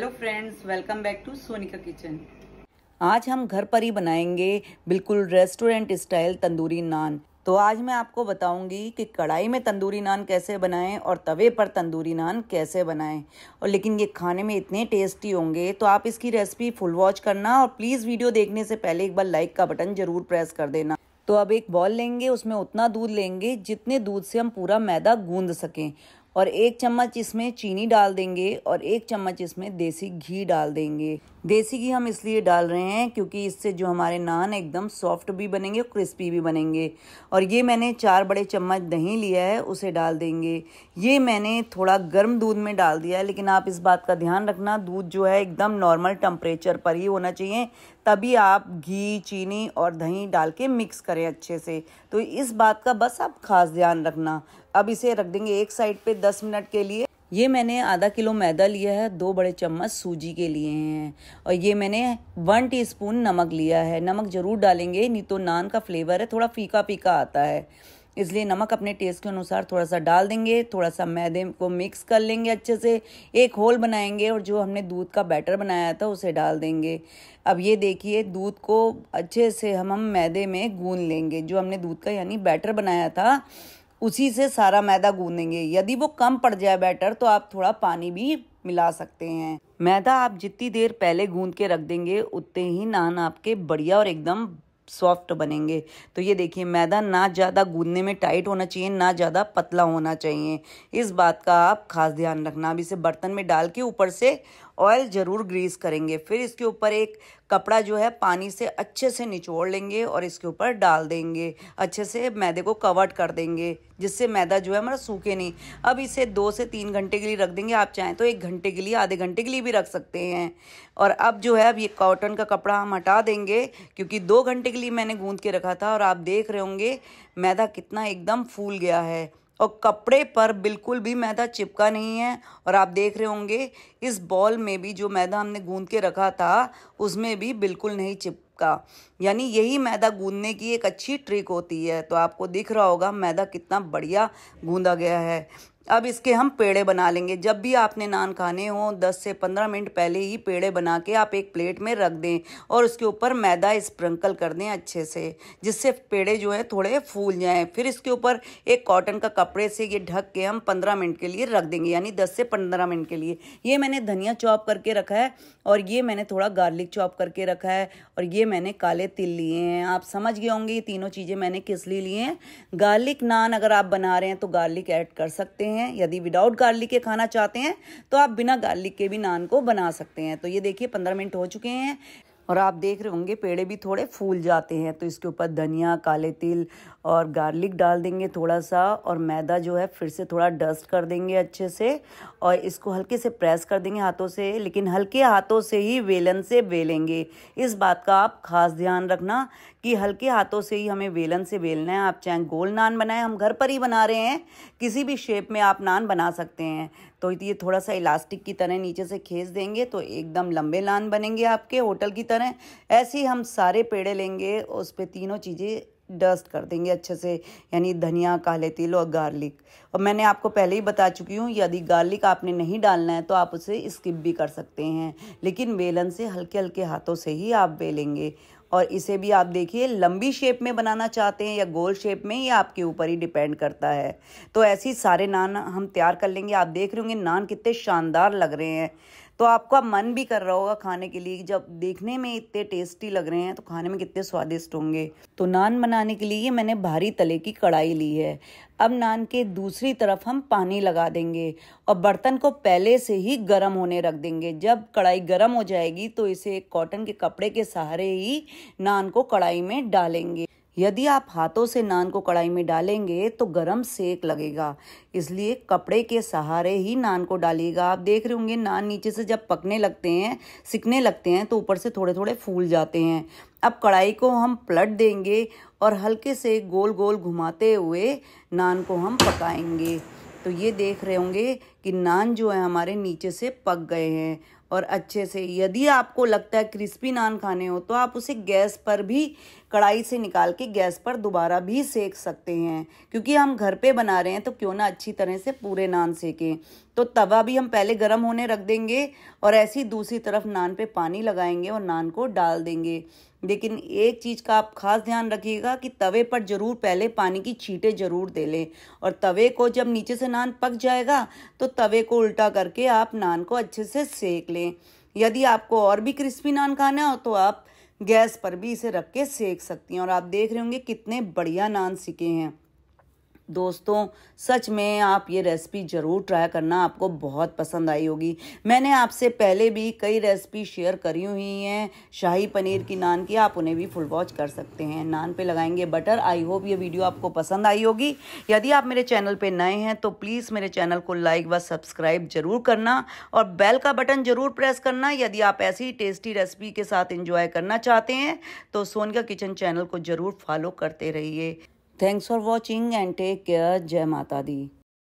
hello friends welcome back to Sonika kitchen आज हम घर पर ही बनाएंगे बिल्कुल रेस्टोरेंट स्टाइल तंदूरी नान तो आज मैं आपको बताऊंगी कि कढ़ाई में तंदूरी नान कैसे बनाएं और तवे पर तंदूरी नान कैसे बनाएं और लेकिन ये खाने में इतने टेस्टी होंगे तो आप इसकी रेसिपी फुल वॉच करना और प्लीज़ वीडियो देखने से पहले एक बार लाइक का बटन ज़रूर प्रेस कर देना तो अब एक बॉल लेंगे उसमें उतना दूध लेंगे जितने दूध से हम पूरा मैदा गूंद सकें और एक चम्मच इसमें चीनी डाल देंगे और एक चम्मच इसमें देसी घी डाल देंगे देसी घी हम इसलिए डाल रहे हैं क्योंकि इससे जो हमारे नान एकदम सॉफ्ट भी बनेंगे और क्रिस्पी भी बनेंगे और ये मैंने चार बड़े चम्मच दही लिया है उसे डाल देंगे ये मैंने थोड़ा गर्म दूध में डाल दिया है लेकिन आप इस बात का ध्यान रखना दूध जो है एकदम नॉर्मल टेम्परेचर पर ही होना चाहिए तभी आप घी चीनी और दही डाल के मिक्स करें अच्छे से तो इस बात का बस आप खास ध्यान रखना अब इसे रख देंगे एक साइड पे दस मिनट के लिए ये मैंने आधा किलो मैदा लिया है दो बड़े चम्मच सूजी के लिए हैं और ये मैंने वन टीस्पून नमक लिया है नमक ज़रूर डालेंगे नहीं तो नान का फ्लेवर है थोड़ा फीका फीका आता है इसलिए नमक अपने टेस्ट के अनुसार थोड़ा सा डाल देंगे थोड़ा सा मैदे को मिक्स कर लेंगे अच्छे से एक होल बनाएंगे और जो हमने दूध का बैटर बनाया था उसे डाल देंगे अब ये देखिए दूध को अच्छे से हम हम मैदे में गून लेंगे जो हमने दूध का यानी बैटर बनाया था उसी से सारा मैदा गूंदेंगे यदि वो कम पड़ जाए बैटर तो आप थोड़ा पानी भी मिला सकते हैं मैदा आप जितनी देर पहले गूंद के रख देंगे उतने ही नान आपके बढ़िया और एकदम सॉफ्ट बनेंगे तो ये देखिए मैदा ना ज़्यादा गूंदने में टाइट होना चाहिए ना ज़्यादा पतला होना चाहिए इस बात का आप खास ध्यान रखना अब इसे बर्तन में डाल के ऊपर से ऑयल ज़रूर ग्रीस करेंगे फिर इसके ऊपर एक कपड़ा जो है पानी से अच्छे से निचोड़ लेंगे और इसके ऊपर डाल देंगे अच्छे से मैदे को कवर्ड कर देंगे जिससे मैदा जो है हमारा सूखे नहीं अब इसे दो से तीन घंटे के लिए रख देंगे आप चाहें तो एक घंटे के लिए आधे घंटे के लिए भी रख सकते हैं और अब जो है अब ये कॉटन का कपड़ा हम हटा देंगे क्योंकि दो घंटे के लिए मैंने गूँध के रखा था और आप देख रहे होंगे मैदा कितना एकदम फूल गया है और कपड़े पर बिल्कुल भी मैदा चिपका नहीं है और आप देख रहे होंगे इस बॉल में भी जो मैदा हमने गूंद के रखा था उसमें भी बिल्कुल नहीं चिपका यानी यही मैदा गूंदने की एक अच्छी ट्रिक होती है तो आपको दिख रहा होगा मैदा कितना बढ़िया गूंदा गया है अब इसके हम पेड़े बना लेंगे जब भी आपने नान खाने हों 10 से 15 मिनट पहले ही पेड़े बना के आप एक प्लेट में रख दें और उसके ऊपर मैदा स्प्रिंकल कर दें अच्छे से जिससे पेड़े जो है थोड़े फूल जाएं फिर इसके ऊपर एक कॉटन का कपड़े से ये ढक के हम 15 मिनट के लिए रख देंगे यानी 10 से 15 मिनट के लिए ये मैंने धनिया चॉप करके रखा है और ये मैंने थोड़ा गार्लिक चॉप करके रखा है और ये मैंने काले तिल लिए हैं आप समझ गए होंगे ये तीनों चीज़ें मैंने किस लिए लिए हैं गार्लिक नान अगर आप बना रहे हैं तो गार्लिक ऐड कर सकते हैं हैं यदि विदाउट गार्लिक के खाना चाहते हैं तो आप बिना गार्लिक के भी नान को बना सकते हैं तो ये देखिए पंद्रह मिनट हो चुके हैं और आप देख रहे होंगे पेड़े भी थोड़े फूल जाते हैं तो इसके ऊपर धनिया काले तिल और गार्लिक डाल देंगे थोड़ा सा और मैदा जो है फिर से थोड़ा डस्ट कर देंगे अच्छे से और इसको हल्के से प्रेस कर देंगे हाथों से लेकिन हल्के हाथों से ही वेलन से बेलेंगे इस बात का आप खास ध्यान रखना कि हल्के हाथों से ही हमें वेलन से बेलना है आप चाहे गोल नान बनाएं हम घर पर ही बना रहे हैं किसी भी शेप में आप नान बना सकते हैं तो ये थोड़ा सा इलास्टिक की तरह नीचे से खींच देंगे तो एकदम लंबे लान बनेंगे आपके होटल की तरह ऐसे ही हम सारे पेड़े लेंगे उस पर तीनों चीज़ें डस्ट कर देंगे अच्छे से यानी धनिया काले तिल और गार्लिक और मैंने आपको पहले ही बता चुकी हूँ यदि गार्लिक आपने नहीं डालना है तो आप उसे स्किप भी कर सकते हैं लेकिन बेलन से हल्के हल्के हाथों से ही आप बेलेंगे और इसे भी आप देखिए लंबी शेप में बनाना चाहते हैं या गोल शेप में ये आपके ऊपर ही डिपेंड करता है तो ऐसे सारे नान हम तैयार कर लेंगे आप देख रहे होंगे नान कितने शानदार लग रहे हैं तो आपका मन भी कर रहा होगा खाने के लिए जब देखने में इतने टेस्टी लग रहे हैं तो खाने में कितने स्वादिष्ट होंगे तो नान बनाने के लिए मैंने भारी तले की कढ़ाई ली है अब नान के दूसरी तरफ हम पानी लगा देंगे और बर्तन को पहले से ही गर्म होने रख देंगे जब कढ़ाई गर्म हो जाएगी तो इसे कॉटन के कपड़े के सहारे ही नान को कढ़ाई में डालेंगे यदि आप हाथों से नान को कढ़ाई में डालेंगे तो गरम सेक लगेगा इसलिए कपड़े के सहारे ही नान को डालिएगा आप देख रहे होंगे नान नीचे से जब पकने लगते हैं सिकने लगते हैं तो ऊपर से थोड़े थोड़े फूल जाते हैं अब कढ़ाई को हम पलट देंगे और हल्के से गोल गोल घुमाते हुए नान को हम पकाएंगे तो ये देख रहे होंगे कि नान जो है हमारे नीचे से पक गए हैं और अच्छे से यदि आपको लगता है क्रिस्पी नान खाने हो तो आप उसे गैस पर भी कढ़ाई से निकाल के गैस पर दोबारा भी सेक सकते हैं क्योंकि हम घर पे बना रहे हैं तो क्यों ना अच्छी तरह से पूरे नान सेकें तो तवा भी हम पहले गर्म होने रख देंगे और ऐसी दूसरी तरफ नान पे पानी लगाएंगे और नान को डाल देंगे लेकिन एक चीज़ का आप खास ध्यान रखिएगा कि तवे पर ज़रूर पहले पानी की छींटे ज़रूर दे लें और तवे को जब नीचे से नान पक जाएगा तो तवे को उल्टा करके आप नान को अच्छे से सेक लें यदि आपको और भी क्रिस्पी नान खाना हो तो आप गैस पर भी इसे रख के सेक सकती हैं और आप देख रहे होंगे कितने बढ़िया नान सीखे हैं दोस्तों सच में आप ये रेसिपी ज़रूर ट्राई करना आपको बहुत पसंद आई होगी मैंने आपसे पहले भी कई रेसिपी शेयर करी हुई हैं शाही पनीर की नान की आप उन्हें भी फुल वॉच कर सकते हैं नान पे लगाएंगे बटर आई होप ये वीडियो आपको पसंद आई होगी यदि आप मेरे चैनल पे नए हैं तो प्लीज़ मेरे चैनल को लाइक व सब्सक्राइब ज़रूर करना और बेल का बटन ज़रूर प्रेस करना यदि आप ऐसी टेस्टी रेसिपी के साथ इंजॉय करना चाहते हैं तो सोनिया किचन चैनल को ज़रूर फॉलो करते रहिए thanks for watching and take care जय माता दी